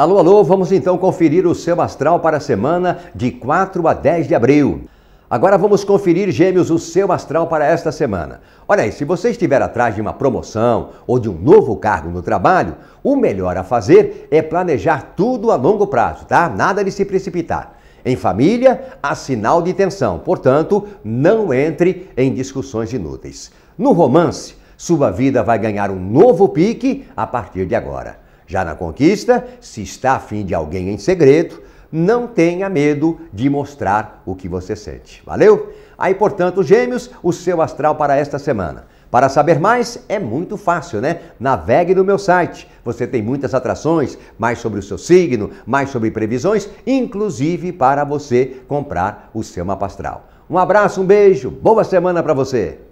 Alô, alô, vamos então conferir o seu astral para a semana de 4 a 10 de abril. Agora vamos conferir, gêmeos, o seu astral para esta semana. Olha aí, se você estiver atrás de uma promoção ou de um novo cargo no trabalho, o melhor a fazer é planejar tudo a longo prazo, tá? Nada de se precipitar. Em família, há sinal de tensão, portanto, não entre em discussões inúteis. No romance, sua vida vai ganhar um novo pique a partir de agora. Já na conquista, se está afim de alguém em segredo, não tenha medo de mostrar o que você sente. Valeu? Aí, portanto, Gêmeos, o seu astral para esta semana. Para saber mais, é muito fácil, né? Navegue no meu site. Você tem muitas atrações, mais sobre o seu signo, mais sobre previsões, inclusive para você comprar o seu mapa astral. Um abraço, um beijo, boa semana para você!